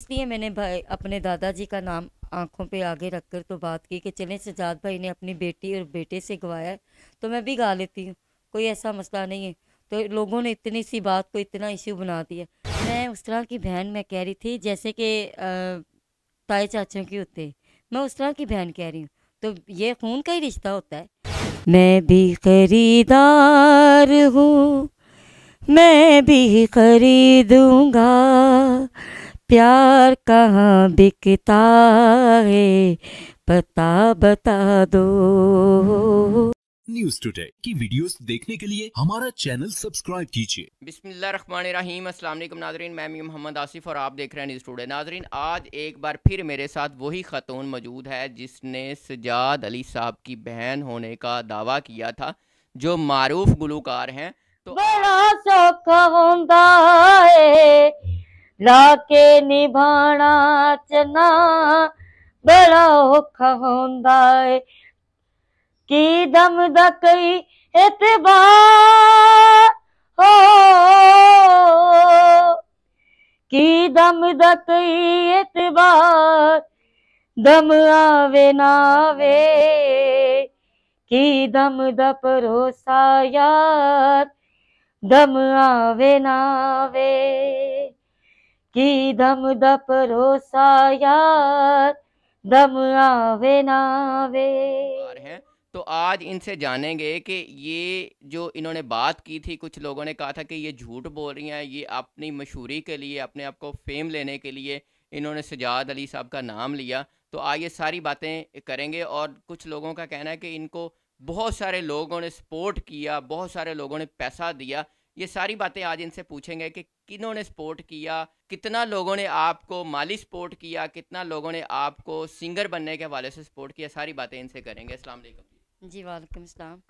इसलिए मैंने भाई अपने दादाजी का नाम आंखों पे आगे रखकर तो बात की कि चलें सजाद भाई ने अपनी बेटी और बेटे से गवाया तो मैं भी गा लेती हूँ कोई ऐसा मसला नहीं है तो लोगों ने इतनी सी बात को इतना इश्यू बना दिया मैं उस तरह की बहन मैं कह रही थी जैसे कि ताए चाचों की होते मैं उस तरह की बहन कह रही हूँ तो ये खून का ही रिश्ता होता है मैं भी खरीदार हूँ मैं भी खरीदूँगा प्यार कहाँ बिकता है पता बता दो न्यूज टूडे की वीडियोस देखने के लिए हमारा चैनल सब्सक्राइब कीजिए बिस्मिल्लाहिर्रहमानिर्रहीम अस्सलाम वालेकुम नाजरीन मैं मोहम्मद आसिफ और आप देख रहे हैं न्यूज टूडे नाजरीन आज एक बार फिर मेरे साथ वही खतून मौजूद है जिसने सजाद अली साहब की बहन होने का दावा किया था जो मारूफ गुलकार हैं तो बड़ा लाके निभाना चना बड़ा औखा होंदा है ਕੀ ਦਮ ਦਾ ਕਈ ਇਤਬਾ ਹੋ ਕੀ ਦਮ ਦਾ ਕਈ ਇਤਬਾ ਦਮ ਆਵੇ ਨਾ ਆਵੇ ਕੀ ਦਮ ਦਾ ਪਰੋਸਾ ਯਾਰ ਦਮ ਆਵੇ ਨਾ ਆਵੇ कि दम दप रोसा यार दम आवे नावे हैं तो आज इनसे जानेंगे कि ये जो इन्होंने बात की थी कुछ लोगों ने कहा था कि ये झूठ बोल रही हैं ये अपनी मशहूरी के लिए अपने आप को फेम लेने के लिए इन्होंने सजाद अली साहब का नाम लिया तो आज ये सारी बातें करेंगे और कुछ लोगों का कहना है कि इनको बहुत सारे लोगों ने सपोर्ट किया बहुत सारे लोगों ने पैसा दिया ये सारी बातें आज इनसे पूछेंगे कि किनों ने सपोर्ट किया कितना लोगों ने आपको माली सपोर्ट किया कितना लोगों ने आपको सिंगर बनने के हवाले से सपोर्ट किया सारी बातें इनसे करेंगे अस्सलाम वालेकुम जी वालेकुम सलाम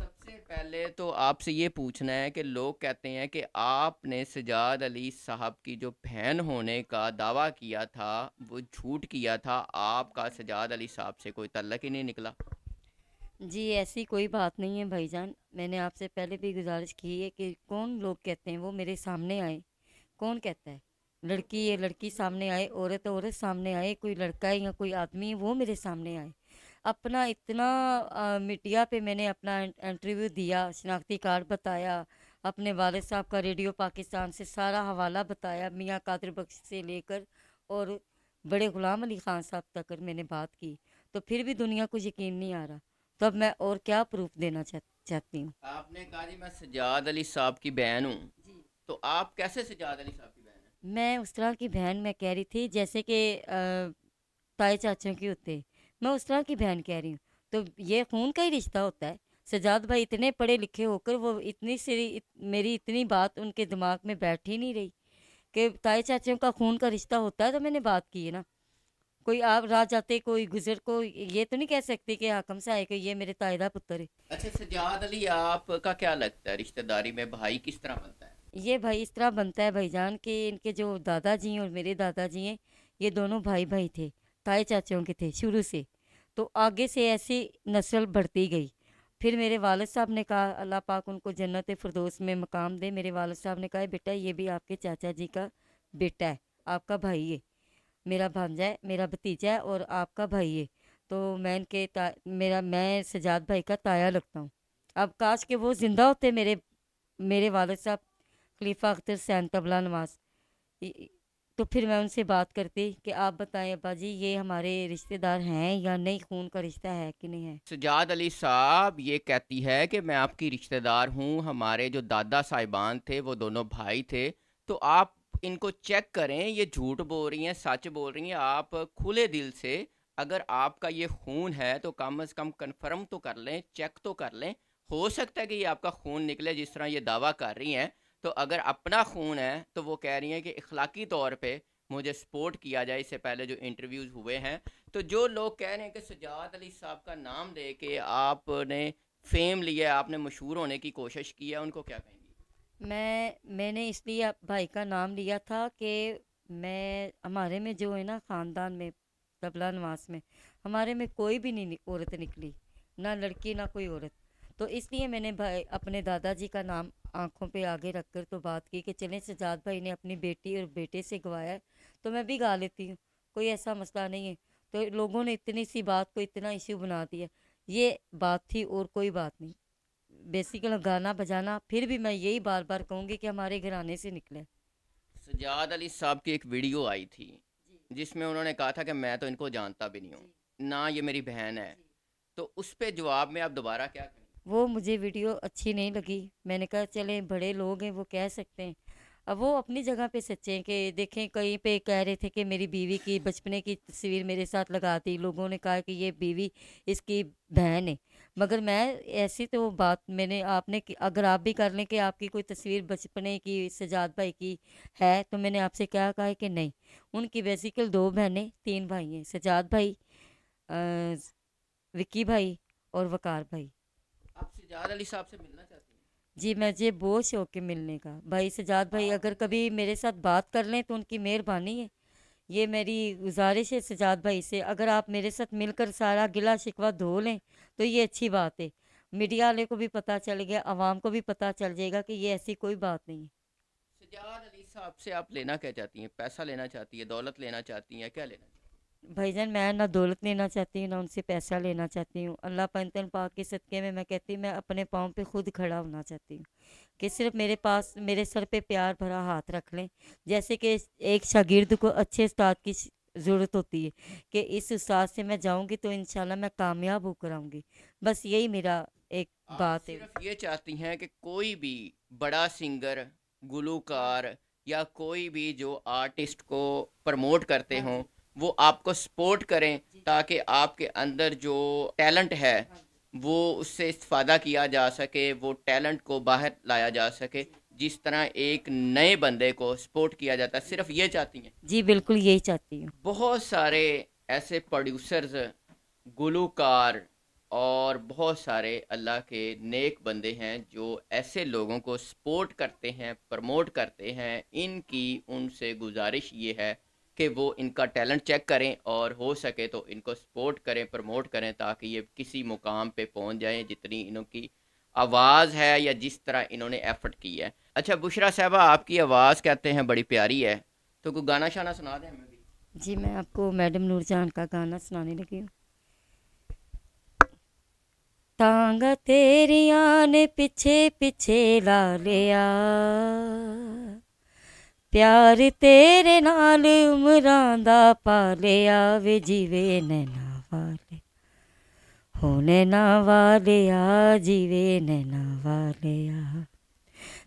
सबसे पहले तो आपसे ये पूछना है कि लोग कहते हैं कि आपने सजाद अली साहब की जो बहन होने का दावा किया था वो झूठ किया था आपका सजाद अली साहब से कोई तल्लक ही नहीं निकला जी ऐसी कोई बात नहीं है भाईजान मैंने आपसे पहले भी गुजारिश की है कि कौन लोग कहते हैं वो मेरे सामने आए कौन कहता है लड़की ये लड़की सामने आए औरत औरत सामने आए कोई लड़का है या कोई आदमी वो मेरे सामने आए अपना इतना मीडिया पे मैंने अपना इंटरव्यू दिया शनाख्ती कार्ड बताया अपने वालद साहब का रेडियो पाकिस्तान से सारा हवाला बताया मियाँ कादिर बख्श से लेकर और बड़े ग़ुलाम अली ख़ान साहब तक मैंने बात की तो फिर भी दुनिया को यकीन नहीं आ रहा तो अब मैं और क्या प्रूफ देना चाहती हूँ आपने कहा जी मैं सजाद अली साहब की बहन हूँ तो आप कैसे सजाद अली साहब की बहन है मैं उस तरह की बहन मैं कह रही थी जैसे कि ताए चाचों की होते मैं उस तरह की बहन कह रही हूँ तो ये खून का ही रिश्ता होता है सजाद भाई इतने पढ़े लिखे होकर वो इतनी सी इत, मेरी इतनी बात उनके दिमाग में बैठ ही नहीं रही कि ताए चाचों का खून का रिश्ता होता है तो मैंने बात की है ना कोई आप रात जाते कोई गुजर को ये तो नहीं कह सकते कि हाकम आए कि ये मेरे तायदा पुत्र है अच्छा सजाद अली आपका क्या लगता है रिश्तेदारी में भाई किस तरह बनता है ये भाई इस तरह बनता है भाईजान के इनके जो दादाजी हैं और मेरे दादाजी हैं ये दोनों भाई भाई थे ताए चाचों के थे शुरू से तो आगे से ऐसी नस्ल बढ़ती गई फिर मेरे वालद साहब ने कहा अल्लाह पाक उनको जन्नत फरदोस में मकाम दे मेरे वालद साहब ने कहा बेटा ये भी आपके चाचा जी का बेटा है आपका भाई है मेरा भांजा है मेरा भतीजा है और आपका भाई है तो मैं इनके मेरा मैं सजाद भाई का ताया लगता हूँ अब काश के वो ज़िंदा होते मेरे मेरे वाले साहब खलीफा अख्तर सैन तबला नवाज तो फिर मैं उनसे बात करती कि आप बताएं अबा जी ये हमारे रिश्तेदार हैं या नहीं खून का रिश्ता है कि नहीं है सजाद अली साहब ये कहती है कि मैं आपकी रिश्तेदार हूँ हमारे जो दादा साहिबान थे वो दोनों भाई थे तो आप इनको चेक करें ये झूठ बोल रही हैं सच बोल रही हैं आप खुले दिल से अगर आपका ये खून है तो कम अज़ कम कन्फर्म तो कर लें चेक तो कर लें हो सकता है कि ये आपका खून निकले जिस तरह ये दावा कर रही हैं तो अगर अपना खून है तो वो कह रही हैं कि इखलाकी तौर पे मुझे सपोर्ट किया जाए इससे पहले जो इंटरव्यूज़ हुए हैं तो जो लोग कह रहे हैं कि सजात अली साहब का नाम दे के आपने फेम लिया आपने मशहूर होने की कोशिश की है उनको क्या कहें मैं मैंने इसलिए भाई का नाम लिया था कि मैं हमारे में जो है ना ख़ानदान में तबला नवास में हमारे में कोई भी नहीं औरत निकली ना लड़की ना कोई औरत तो इसलिए मैंने भाई अपने दादाजी का नाम आंखों पे आगे रख कर तो बात की कि चलें सजाद भाई ने अपनी बेटी और बेटे से गवाया है तो मैं भी गा लेती हूँ कोई ऐसा मसला नहीं है तो लोगों ने इतनी सी बात को इतना इश्यू बना दिया ये बात थी और कोई बात नहीं बेसिकल गाना बजाना फिर भी मैं यही बार बार कहूँगी कि हमारे घराने से निकले सजाद अली साहब की एक वीडियो आई थी जिसमें उन्होंने कहा था कि मैं तो इनको जानता भी नहीं हूँ ना ये मेरी बहन है तो उस पर जवाब में आप दोबारा क्या करें वो मुझे वीडियो अच्छी नहीं लगी मैंने कहा चले बड़े लोग हैं वो कह सकते हैं अब वो अपनी जगह पे सच्चे हैं कि देखें कहीं पे कह रहे थे कि मेरी बीवी की बचपने की तस्वीर मेरे साथ लगा दी लोगों ने कहा कि ये बीवी इसकी बहन है मगर मैं ऐसी तो बात मैंने आपने अगर आप भी कर लें कि आपकी कोई तस्वीर बचपने की सजाद भाई की है तो मैंने आपसे क्या कहा है कि नहीं उनकी बेसिकल दो बहनें तीन भाई हैं सजाद भाई आ, विक्की भाई और वकार भाई आप सजाद अली साहब से मिलना चाहते हैं जी मैं मुझे बहुत शौक है मिलने का भाई सजाद भाई अगर कभी मेरे साथ बात कर लें तो उनकी मेहरबानी है ये मेरी गुजारिश है सजाद भाई से अगर आप मेरे साथ मिलकर सारा गिला शिकवा धो लें तो ये अच्छी बात है मीडिया वाले को भी पता चल गया आवाम को भी पता चल जाएगा कि ये ऐसी कोई बात नहीं है सजाद अली साहब से आप लेना क्या चाहती हैं पैसा लेना चाहती है दौलत लेना चाहती हैं क्या लेना जान मैं ना दौलत लेना चाहती हूँ ना उनसे पैसा लेना चाहती हूँ अल्लाह पंतन पाक के सदक़े में मैं कहती हूँ मैं अपने पाँव पे खुद खड़ा होना चाहती हूँ कि सिर्फ मेरे पास मेरे सर पे प्यार भरा हाथ रख लें जैसे कि एक शागिर्द को अच्छे उस्ताद की ज़रूरत होती है कि इस उस्ताद से मैं जाऊँगी तो इन मैं कामयाब होकर आऊँगी बस यही मेरा एक बात है ये चाहती हैं कि कोई भी बड़ा सिंगर गुलूकार या कोई भी जो आर्टिस्ट को प्रमोट करते हाँ हों वो आपको सपोर्ट करें ताकि आपके अंदर जो टैलेंट है हाँ वो उससे इस्ता किया जा सके वो टैलेंट को बाहर लाया जा सके जिस तरह एक नए बंदे को सपोर्ट किया जाता है सिर्फ ये चाहती हैं जी बिल्कुल यही चाहती हूँ बहुत सारे ऐसे प्रोड्यूसर्स गुलूकार और बहुत सारे अल्लाह के नेक बंदे हैं जो ऐसे लोगों को सपोर्ट करते हैं प्रमोट करते हैं इनकी उनसे गुजारिश ये है कि वो इनका टैलेंट चेक करें और हो सके तो इनको सपोर्ट करें प्रमोट करें ताकि ये किसी मुकाम पे पहुंच जाएं जितनी इनकी की आवाज़ है या जिस तरह इन्होंने एफर्ट की है अच्छा बुशरा साहबा आपकी आवाज़ कहते हैं बड़ी प्यारी है तो कोई गाना शाना सुना दें जी मैं आपको मैडम नूरजान का गाना सुनाने लगी हूँ तांगा तेरिया ने पीछे पीछे ला लिया ਪਿਆਰ ਤੇਰੇ ਨਾਲ ਉਮਰਾਂ ਦਾ ਪਾਲਿਆ ਵੇ ਜੀਵੇ ਨੈਣਾ ਵਾਲੇ ਹੋਨੇ ਨਾ ਵਾਲਿਆ ਜੀਵੇ ਨੈਣਾ ਵਾਲਿਆ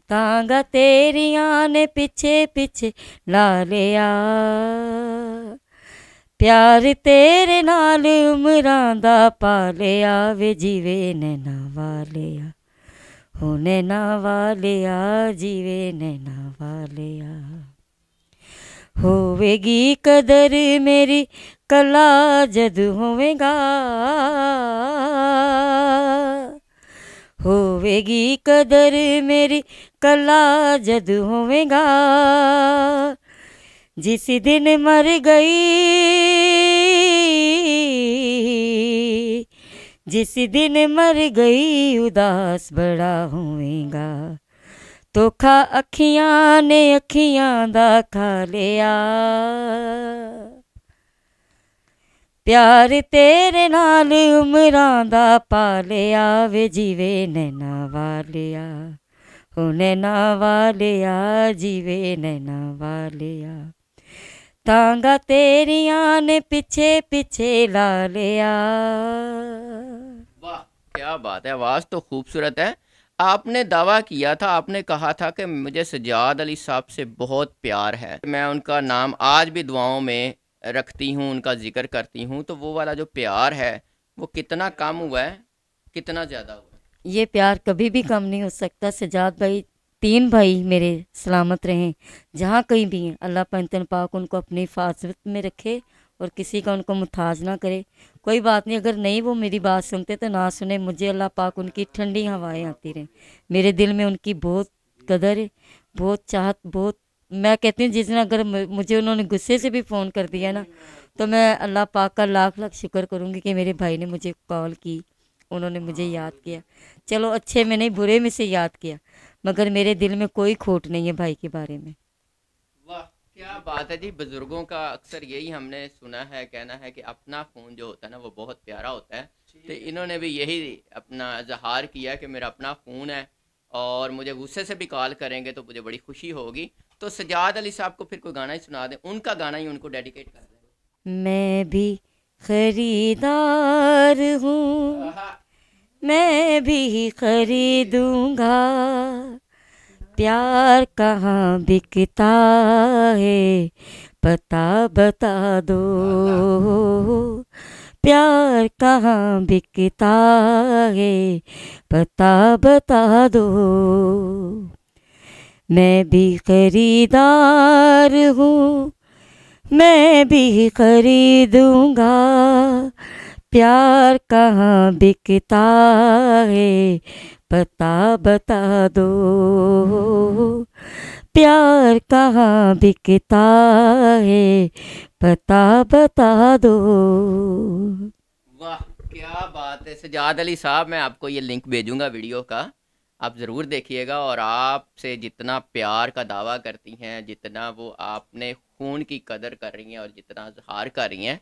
ਤਾਂਗਾ ਤੇਰੀਆਂ ਨੇ ਪਿੱਛੇ ਪਿੱਛੇ ਲਾ ਲਿਆ ਪਿਆਰ ਤੇਰੇ ਨਾਲ ਉਮਰਾਂ ਦਾ ਪਾਲਿਆ ਵੇ ਜੀਵੇ ਨੈਣਾ ਵਾਲਿਆ ਹੁਨੇ ਨਾ ਵਾਲਿਆ ਜੀਵੇ ਨੈਣਾ ਵਾਲਿਆ होवेगी कदर मेरी कला जद होवेगा होवेगी कदर मेरी कला जद होवेगा जिस दिन मर गई जिस दिन मर गई उदास बड़ा होएगा ਤੋਖਾ ਅੱਖੀਆਂ ਨੇ ਅੱਖੀਆਂ ਦਾ ਖਾ ਲਿਆ ਪਿਆਰ ਤੇਰੇ ਨਾਲ ਉਮਰਾਂ ਦਾ ਪਾ ਲਿਆ ਵੇ ਜੀਵੇ ਨੈਣਾ ਵਾਲਿਆ ਹੋ ਨੈਣਾ ਵਾਲਿਆ ਜੀਵੇ ਨੈਣਾ ਵਾਲਿਆ ਤਾਂਗਾ ਤੇਰੀਆਂ ਨੇ ਪਿੱਛੇ ਪਿੱਛੇ ਲਾ ਲਿਆ ਵਾਹ ਕੀ ਬਾਤ ਹੈ ਆਵਾਜ਼ ਤਾਂ ਖੂਬਸੂਰਤ ਹੈ आपने दावा किया था आपने कहा था कि मुझे सजाद अली साहब से बहुत प्यार है मैं उनका नाम आज भी दुआओं में रखती हूँ उनका जिक्र करती हूँ तो वो वाला जो प्यार है वो कितना कम हुआ है कितना ज़्यादा हुआ ये प्यार कभी भी कम नहीं हो सकता सजाद भाई तीन भाई मेरे सलामत रहें जहाँ कहीं भी हैं अल्लाह पंतन पाक उनको अपनी हिफाजत में रखे और किसी का उनको मुथाज ना करे कोई बात नहीं अगर नहीं वो मेरी बात सुनते तो ना सुने मुझे अल्लाह पाक उनकी ठंडी हवाएं आती रहें मेरे दिल में उनकी बहुत कदर है बहुत चाहत बहुत मैं कहती हूँ जिस दिन अगर मुझे उन्होंने गुस्से से भी फ़ोन कर दिया ना तो मैं अल्लाह पाक का लाख लाख शुक्र करूँगी कि मेरे भाई ने मुझे कॉल की उन्होंने मुझे याद किया चलो अच्छे में नहीं बुरे में से याद किया मगर मेरे दिल में कोई खोट नहीं है भाई के बारे में वाह क्या बात है जी बुजुर्गों का अक्सर यही हमने सुना है कहना है कि अपना फ़ोन जो होता है ना वो बहुत प्यारा होता है तो इन्होंने भी यही अपना इजहार किया कि मेरा अपना फ़ोन है और मुझे गुस्से से भी कॉल करेंगे तो मुझे बड़ी खुशी होगी तो सजाद अली साहब को फिर कोई गाना ही सुना दें उनका गाना ही उनको डेडिकेट कर दें मैं भी खरीदार हूँ मैं भी खरीदूँगा प्यार कहाँ बिकता है पता बता दो प्यार कहाँ बिकता है पता बता दो मैं भी खरीदार हूँ मैं भी खरीदूँगा प्यार कहाँ बिकता है पता बता दो प्यार कहाँ बिकता है पता बता दो वाह क्या बात है सजाद अली साहब मैं आपको ये लिंक भेजूंगा वीडियो का आप ज़रूर देखिएगा और आपसे जितना प्यार का दावा करती हैं जितना वो आपने खून की कदर कर रही हैं और जितना इजहार कर रही हैं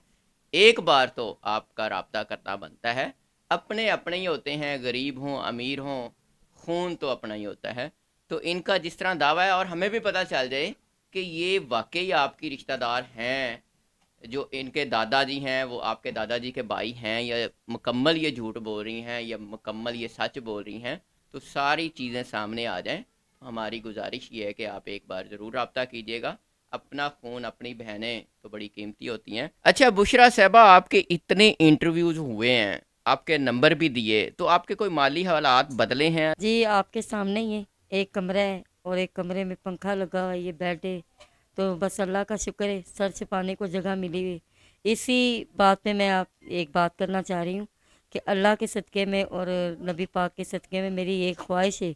एक बार तो आपका रबता करना बनता है अपने अपने ही होते हैं गरीब हों अमीर हों खून तो अपना ही होता है तो इनका जिस तरह दावा है और हमें भी पता चल जाए कि ये वाकई आपकी रिश्तेदार हैं जो इनके दादाजी हैं वो आपके दादाजी के भाई हैं या मुकम्मल ये झूठ बोल रही हैं या मुकम्मल ये सच बोल रही हैं तो सारी चीज़ें सामने आ जाएं हमारी गुजारिश ये है कि आप एक बार ज़रूर रबता कीजिएगा अपना ख़ून अपनी बहनें तो बड़ी कीमती होती हैं अच्छा बुशरा साहबा आपके इतने इंटरव्यूज़ हुए हैं आपके नंबर भी दिए तो आपके कोई माली हालात बदले हैं जी आपके सामने ही है एक कमरा है और एक कमरे में पंखा लगा हुआ ये बेड है तो बस अल्लाह का शुक्र है सर छिपाने को जगह मिली हुई इसी बात पे मैं आप एक बात करना चाह रही हूँ कि अल्लाह के सदक़े में और नबी पाक के सदक़े में मेरी एक ख्वाहिश है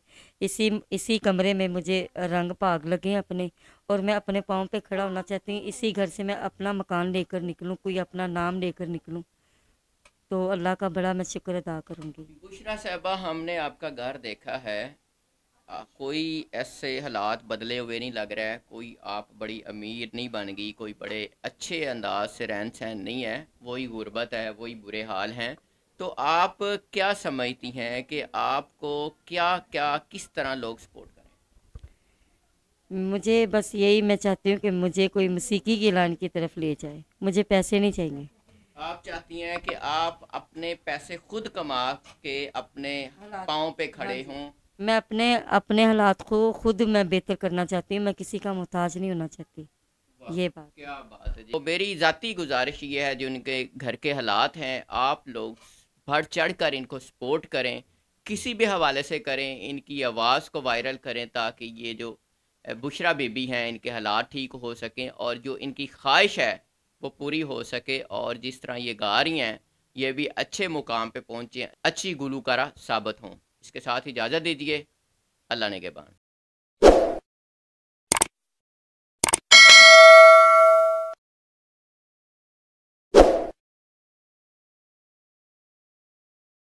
इसी इसी कमरे में मुझे रंग भाग लगे अपने और मैं अपने पाँव पे खड़ा होना चाहती हूँ इसी घर से मैं अपना मकान लेकर निकलूँ कोई अपना नाम लेकर निकलूँ तो अल्लाह का बड़ा मैं शुक्र अदा करूँगी बुशरा साहबा हमने आपका घर देखा है आ, कोई ऐसे हालात बदले हुए नहीं लग रहे कोई आप बड़ी अमीर नहीं बन गई कोई बड़े अच्छे अंदाज से रहन सहन नहीं है वही गुर्बत है वही बुरे हाल हैं तो आप क्या समझती हैं कि आपको क्या क्या किस तरह लोग सपोर्ट करें मुझे बस यही मैं चाहती हूँ कि मुझे कोई मसीकी की लान की तरफ ले जाए मुझे पैसे नहीं चाहिए आप चाहती हैं कि आप अपने पैसे खुद कमा के अपने पाँव पे खड़े हाँ हों मैं अपने अपने हालात को खुद मैं बेहतर करना चाहती हूँ मैं किसी का मोहताज नहीं होना चाहती ये बात क्या बात है जी तो मेरी ज़ाती गुजारिश ये है जो उनके घर के हालात हैं आप लोग बढ़ चढ़ कर इनको सपोर्ट करें किसी भी हवाले से करें इनकी आवाज़ को वायरल करें ताकि ये जो बुशरा बेबी हैं इनके हालात ठीक हो सकें और जो इनकी ख्वाहिश है वो पूरी हो सके और जिस तरह ये गा रही हैं ये भी अच्छे मुकाम पे पहुँचें अच्छी गुलूकारा साबित हों इसके साथ इजाज़त दीजिए अल्लाह ने के बाद